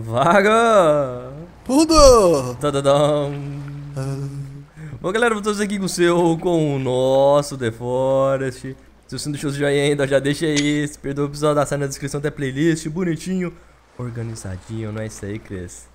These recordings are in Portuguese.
Vaga! tudo, Tadadam! Bom, galera, voltamos aqui com o seu, com o nosso The Forest. Se você não deixou o joinha ainda, já deixa aí. Se perdeu o episódio da na descrição, tem playlist, bonitinho, organizadinho, não é isso aí, Cris?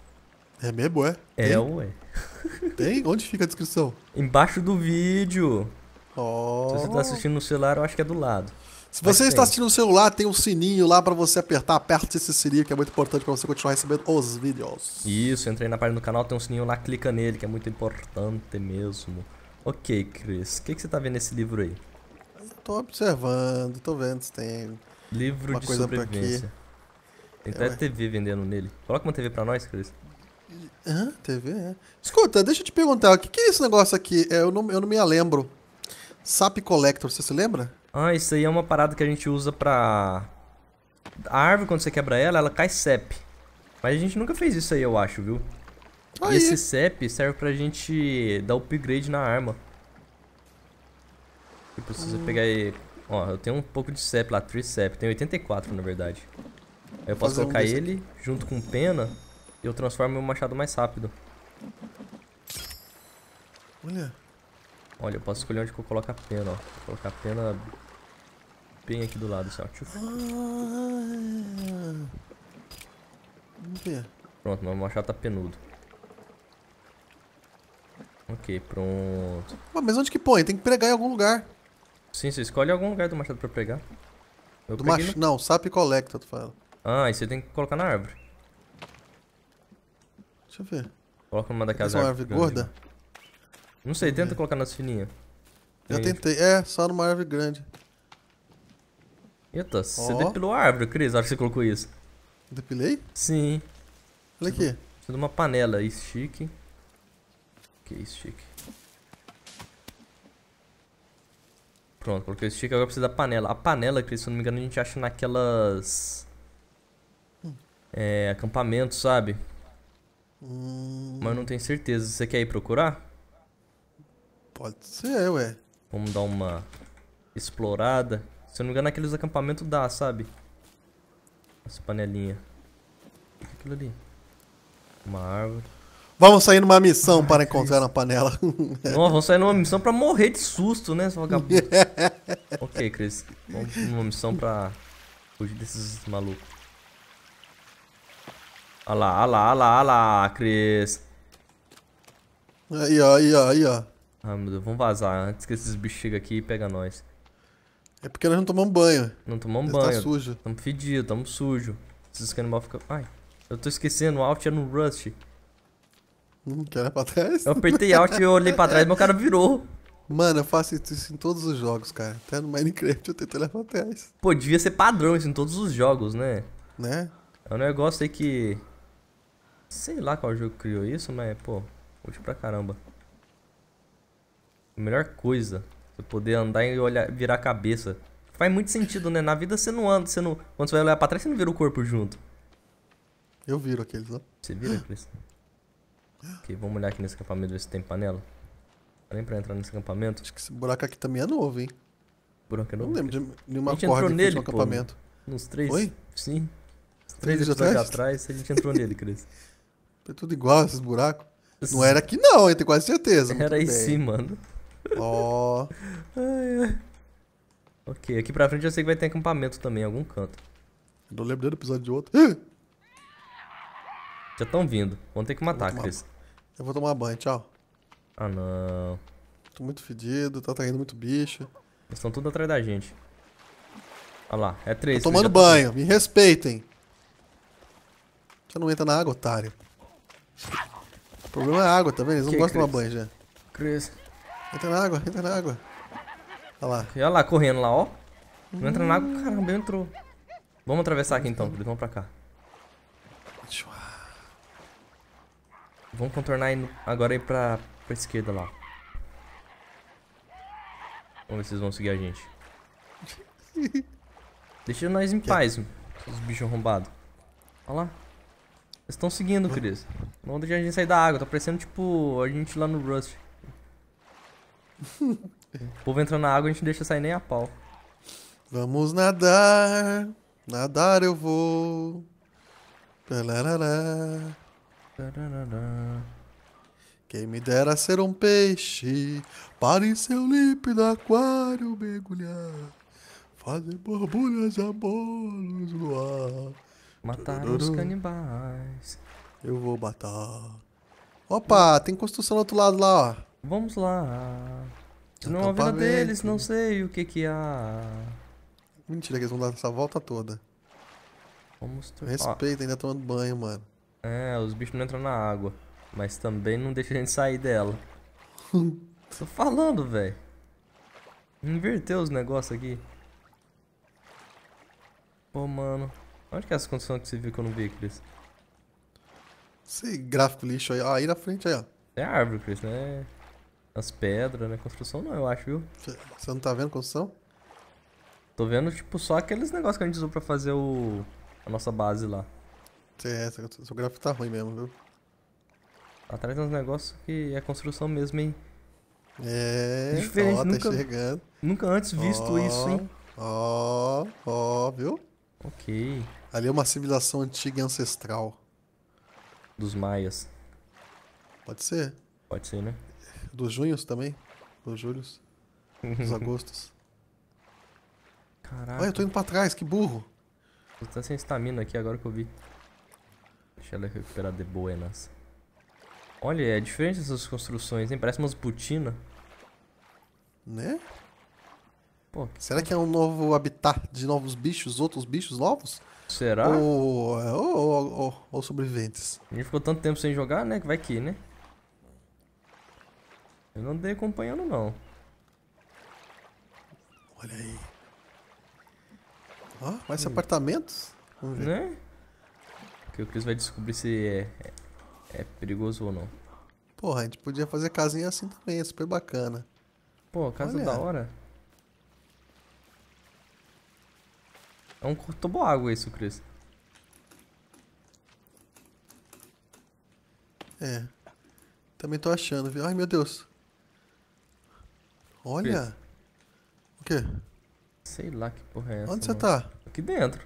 É mesmo, é? É, tem? ué. Tem? Onde fica a descrição? Embaixo do vídeo. Oh. Se você tá assistindo no celular, eu acho que é do lado. Se tá você está assistindo no celular, tem um sininho lá para você apertar. Aperta esse sininho, que é muito importante para você continuar recebendo os vídeos. Isso, entrei na página do canal, tem um sininho lá, clica nele, que é muito importante mesmo. Ok, Chris, o que, que você está vendo nesse livro aí? Estou observando, estou vendo se tem Livro de sobrevivência. Tem até é, TV vendendo nele. Coloca uma TV pra nós, Cris. Hã? TV, é. Escuta, deixa eu te perguntar, o que, que é esse negócio aqui? eu, não, eu não me lembro. Sap Collector, você se lembra? Ah, isso aí é uma parada que a gente usa pra... A árvore, quando você quebra ela, ela cai CEP. Mas a gente nunca fez isso aí, eu acho, viu? Aí. E esse CEP serve pra gente dar upgrade na arma. Tipo, se você ah. pegar e... Ó, eu tenho um pouco de CEP lá, 3 CEP. Tem 84, na verdade. Aí eu posso colocar um ele junto com pena e eu transformo meu machado mais rápido. Olha. Olha, eu posso escolher onde que eu coloco a pena, ó. Vou colocar a pena bem aqui do lado, assim, ó. Vamos ver. Pronto, meu machado tá penudo. Ok, pronto. Mas onde que põe? Tem que pregar em algum lugar. Sim, você escolhe algum lugar do machado pra pregar. Eu do mach... no... Não, sap collector, tu fala. Ah, e você tem que colocar na árvore. Deixa eu ver. Coloca numa daquelas árvores. É uma árvore gorda? Não sei, tenta é. colocar nas fininhas. Eu Aí. tentei, é, só numa árvore grande. Eita, você depilou a árvore, Cris, na hora que você colocou isso. Depilei? Sim. Olha aqui. Precisa de uma panela, chique. Que chique. Pronto, coloquei o stick, agora precisa da panela. A panela, Cris, se eu não me engano, a gente acha naquelas... Hum. É, acampamentos, sabe? Hum. Mas eu não tenho certeza. Você quer ir procurar? Pode ser, ué. Vamos dar uma explorada. Se eu não me engano, é aqueles acampamentos dá, sabe? Essa panelinha. Aquilo ali. Uma árvore. Vamos sair numa missão ah, para encontrar uma panela. Nossa, vamos sair numa missão para morrer de susto, né, vagabundo? ok, Cris. Vamos numa missão para fugir desses malucos. Olha lá, olha lá, olha lá, olha lá, Cris. Aí, ó, aí, ó, aí, ó. Ah, meu Deus, vamos vazar antes que esses bichos cheguem aqui e pegam nós. É porque nós não tomamos banho. Não tomamos Ele tá banho. Tá sujo. Tamo fedido, tamo sujo. Esses canibal ficam... Ai, eu tô esquecendo, o Alt é no Rust. Não que pra trás? Eu apertei Alt e olhei pra trás e meu cara virou. Mano, eu faço isso em todos os jogos, cara. Até no Minecraft eu tento olhar pra trás. Pô, devia ser padrão isso em todos os jogos, né? Né? É um negócio aí que... Sei lá qual jogo criou isso, mas, pô, útil pra caramba. A melhor coisa. Você é poder andar e olhar, virar a cabeça. Faz muito sentido, né? Na vida você não anda, você não. Quando você vai olhar pra trás, você não vira o corpo junto. Eu viro aqueles lá. Né? Você vira aqueles? ok, vamos olhar aqui nesse acampamento ver se tem panela. Além pra entrar nesse acampamento. Acho que esse buraco aqui também é novo, hein? Buraco é novo? Não lembro de nenhuma corda entrou nele, no acampamento. Uns três? Oi? Sim. três, três episódios atrás a gente entrou nele, Cris. É tudo igual esses buracos. Não era aqui não, eu tenho quase certeza. Era aí sim, mano. Ó. Oh. ok, aqui pra frente eu sei que vai ter acampamento também, em algum canto. Eu não lembro nem do episódio de outro. Já estão vindo. Vão ter que matar, eu Cris. Eu vou tomar banho, tchau. Ah, não. Tô muito fedido, tá traindo tá muito bicho. Eles estão tudo atrás da gente. Olha lá, é três. Tô tomando tá banho, tá... me respeitem. Você não entra na água, otário. O problema é a água, tá vendo? Eles não que, gostam de tomar banho já. Cris. Entra na água, entra na água. Olha lá. Olha lá, correndo lá, ó. Não entra na água, caramba, entrou. Vamos atravessar aqui então, eles vamos pra cá. Vamos contornar agora aí pra, pra esquerda lá. Vamos ver se eles vão seguir a gente. Deixa nós em paz, os bichos arrombados. Olha lá. Eles estão seguindo, Cris. Não deixa a gente sair da água, tá parecendo tipo a gente lá no Rust o povo entrando na água, a gente não deixa sair nem a pau. Vamos nadar, nadar eu vou. Quem me dera ser um peixe, para em seu límpido aquário mergulhar, fazer borbulhas a bolos no ar. Matar os canibais. Eu vou matar. Opa, tem construção do outro lado lá, ó. Vamos lá. Tá não é a vida deles, não sei o que que há. Mentira, que eles vão dar essa volta toda. Vamos tu... Respeita, ainda tomando banho, mano. É, os bichos não entram na água. Mas também não deixa a gente sair dela. Tô falando, velho. Inverteu os negócios aqui. Pô, mano. Onde que é essa condição que você viu que eu não vi, Cris? Esse gráfico lixo aí, ó. Aí na frente aí, ó. É árvore, Cris, né? As pedras, né? Construção não, eu acho, viu? Você não tá vendo construção? Tô vendo, tipo, só aqueles negócios que a gente usou pra fazer o... a nossa base lá. É, seu gráfico tá ruim mesmo, viu? Atrás tem uns negócios que é construção mesmo, hein? É, é Diferente, ó, tá nunca, chegando Nunca antes visto ó, isso, hein? Ó, ó, viu? Ok. Ali é uma civilização antiga e ancestral. Dos maias. Pode ser. Pode ser, né? Dos junhos também? Dos julhos? Dos agostos? Caraca. Olha, eu tô indo pra trás, que burro. Eu tá sem estamina aqui agora que eu vi. Deixa ela recuperar de buenas. É Olha, é diferente essas construções, hein? Parece umas Putina, Né? Pô, que Será que é um novo habitat de novos bichos, outros bichos novos? Será? Ou, ou, ou, ou sobreviventes? A gente ficou tanto tempo sem jogar, né? Que vai que, né? Eu não dei acompanhando, não. Olha aí. Ó, oh, mais hum. apartamentos? Vamos ver. Né? Porque o Chris vai descobrir se é, é, é, perigoso ou não. Porra, a gente podia fazer casinha assim também, é super bacana. Pô, casa Olha. da hora. É um água isso, Chris. É. Também tô achando, viu? Ai, meu Deus. Olha! O quê? Sei lá que porra é essa. Onde você tá? Aqui dentro.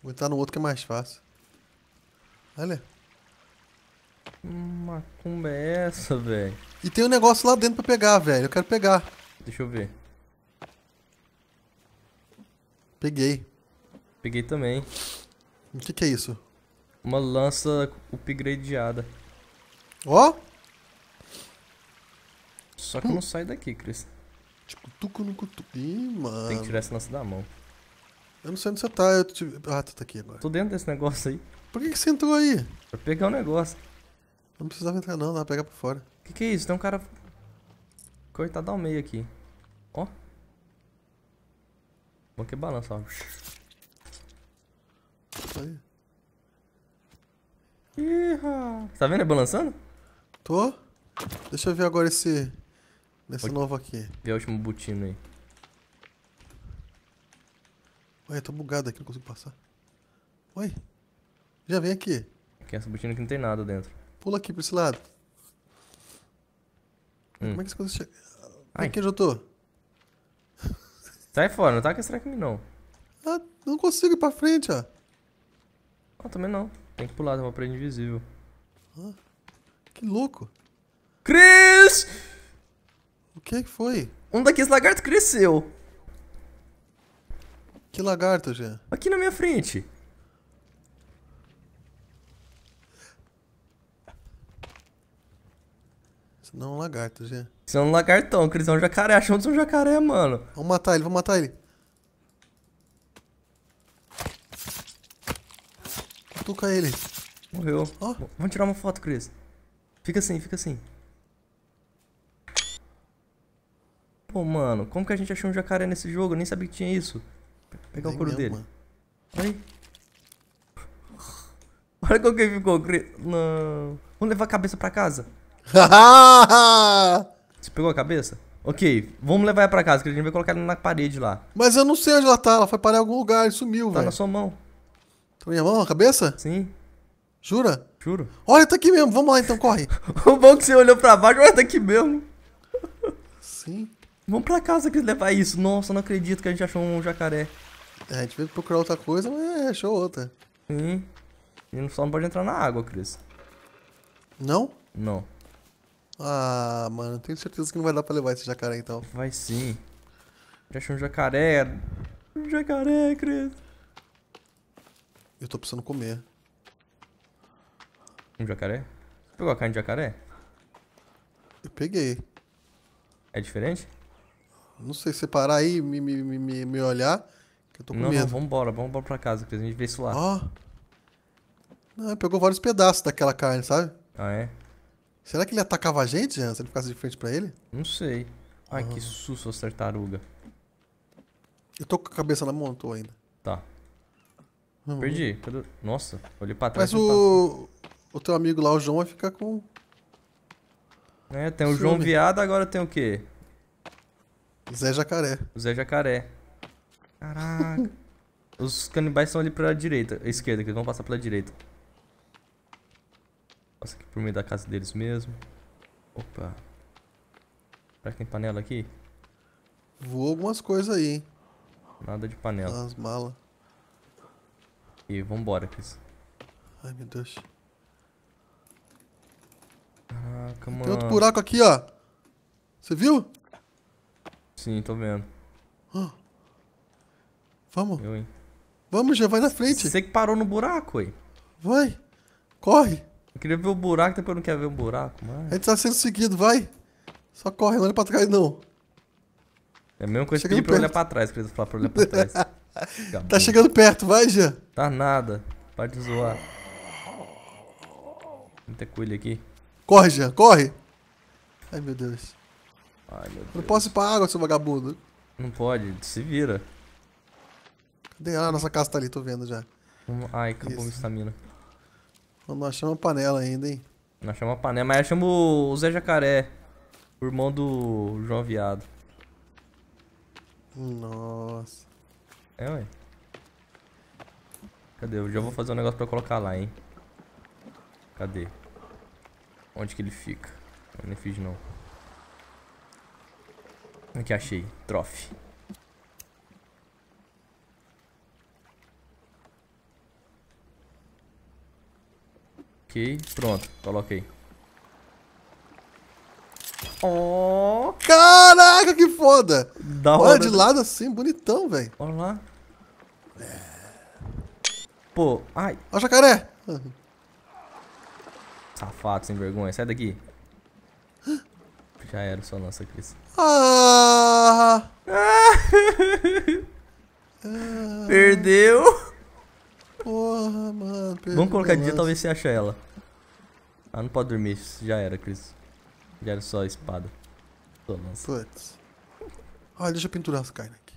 Vou entrar no outro que é mais fácil. Olha. Hum, macumba é essa, velho? E tem um negócio lá dentro pra pegar, velho. Eu quero pegar. Deixa eu ver. Peguei. Peguei também. O que, que é isso? Uma lança upgradeada. Ó! Oh? Só que eu não saio daqui, Cris. Tipo, tuco no cutuco. Ih, mano. Tem que tirar esse lance da mão. Eu não sei onde você tá. Eu te... Ah, tu tá, tá aqui agora. Tô dentro desse negócio aí. Por que, que você entrou aí? Pra pegar o um negócio. Eu não precisava entrar não, dá pra pegar por fora. Que que é isso? Tem um cara... Coitado ao meio aqui. Ó. Bom que balança, ó. Aí. Ih, tá vendo ele balançando? Tô. Deixa eu ver agora esse nessa Pode... novo aqui. Vê a última botina aí. Ué, tô bugado aqui, não consigo passar. Ué, já vem aqui. Aqui essa botina que não tem nada dentro. Pula aqui pra esse lado. Hum. Como é que você consegue chegar? Aqui onde eu tô. Sai fora, não tá com esse track não. Ah, não consigo ir pra frente, ó. Ah, também não. Tem que pular, tem uma parede invisível. Ah, que louco. Cris! O que foi? Um daqueles lagartos cresceu. Que lagarto, Jean? Aqui na minha frente. Isso não é um lagarto, Jean. Isso é um lagartão, Cris. É um jacaré. Achamos um jacaré, mano. Vamos matar ele, vamos matar ele. Cutuca ele. Morreu. Oh. Vamos tirar uma foto, Cris. Fica assim, fica assim. Pô, mano, como que a gente achou um jacaré nesse jogo? Eu nem sabia que tinha isso. Vou pegar o couro mesmo, dele. Olha aí. Olha como que ele ficou. Não. Vamos levar a cabeça pra casa. Você pegou a cabeça? Ok, vamos levar ela pra casa, que a gente vai colocar ela na parede lá. Mas eu não sei onde ela tá, ela foi parar em algum lugar e sumiu, Tá na sua mão. Tá na minha mão, a cabeça? Sim, Jura? juro. Olha, tá aqui mesmo, vamos lá então, corre. O bom é que você olhou pra baixo, olha, tá aqui mesmo. Sim. Vamos pra casa que levar isso. Nossa, não acredito que a gente achou um jacaré. É, a gente veio procurar outra coisa, mas é, achou outra. Sim. E só não pode entrar na água, Cris. Não? Não. Ah, mano, tenho certeza que não vai dar pra levar esse jacaré então. Vai sim. Já achou um jacaré. Um jacaré, Cris. Eu tô precisando comer. Um jacaré? Você pegou a carne de jacaré? Eu peguei. É diferente? Não sei, se parar aí e me, me, me, me olhar, que eu tô com não, medo. Não, vambora, vambora pra casa, que a gente vê isso lá. Ó. Não, pegou vários pedaços daquela carne, sabe? Ah, é? Será que ele atacava a gente, Jean, se ele ficasse de frente pra ele? Não sei. Ai, que ah. susto, as tartaruga. Eu tô com a cabeça na montou ainda. Tá. Perdi. Cadê? Nossa, olhei pra trás. Mas o... o teu amigo lá, o João, vai ficar com... É, tem o Sim, João Viado, agora tem o quê? Zé Jacaré. Zé Jacaré. Caraca. Os canibais estão ali pra direita, esquerda, que eles vão passar pela direita. Passa aqui por meio da casa deles mesmo. Opa. Será que tem panela aqui? Voou algumas coisas aí, hein? Nada de panela. As malas. E vambora, Cris. Ai, meu Deus. Caraca, mano. Tem outro buraco aqui, ó. Você viu? Sim, tô vendo. Oh. Vamos. Eu, hein? Vamos, já vai na frente. Você que parou no buraco, aí. Vai. Corre. Eu queria ver o buraco, depois não quer ver o buraco, mas... A gente tá sendo seguido, vai. Só corre, não olha pra trás, não. É a mesma coisa chegando que pedir pra olhar pra trás, querido, falar pra olhar pra trás. tá chegando perto, vai, Jean. Tá nada. Para de zoar. Muita coelho aqui. Corre, Jean, corre. Ai, meu Deus. Ai, meu Deus. Não posso ir pra água, seu vagabundo. Não pode, se vira. Cadê? Ah, nossa casa tá ali, tô vendo já. Ai, acabou minha estamina. Não achamos a panela ainda, hein? Não achamos a panela, mas achamos o Zé Jacaré. O irmão do João Viado. Nossa. É, ué. Cadê? Eu já vou fazer um negócio pra colocar lá, hein? Cadê? Onde que ele fica? Eu nem fiz, não. Aqui, é achei. trofe. Ok, pronto. Coloquei. Oh, caraca, que foda! Da Olha hora. de né? lado assim, bonitão, velho. Olha lá. Pô, ai. o jacaré! Safado, sem vergonha. Sai daqui. Já era só nossa, Cris. Ah! ah! Perdeu! Porra, mano. Perdeu Vamos colocar de dia, talvez você ache ela. Ah, não pode dormir. Já era, Cris. Já era só a espada. Sua Putz. Olha, deixa eu pinturar as carnes.